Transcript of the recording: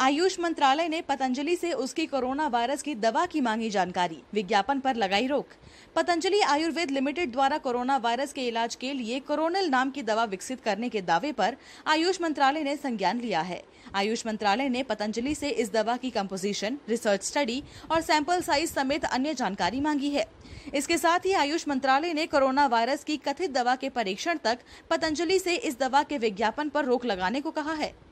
आयुष मंत्रालय ने पतंजलि से उसकी कोरोना वायरस की दवा की मांगी जानकारी विज्ञापन पर लगाई रोक पतंजलि आयुर्वेद लिमिटेड द्वारा कोरोना वायरस के इलाज के लिए कोरोनल नाम की दवा विकसित करने के दावे पर आयुष मंत्रालय ने संज्ञान लिया है आयुष मंत्रालय ने पतंजलि से इस दवा की कंपोजिशन रिसर्च स्टडी और सैंपल साइज समेत अन्य जानकारी मांगी है इसके साथ ही आयुष मंत्रालय ने कोरोना वायरस की कथित दवा के परीक्षण तक पतंजलि से इस दवा के विज्ञापन पर रोक लगाने को कहा है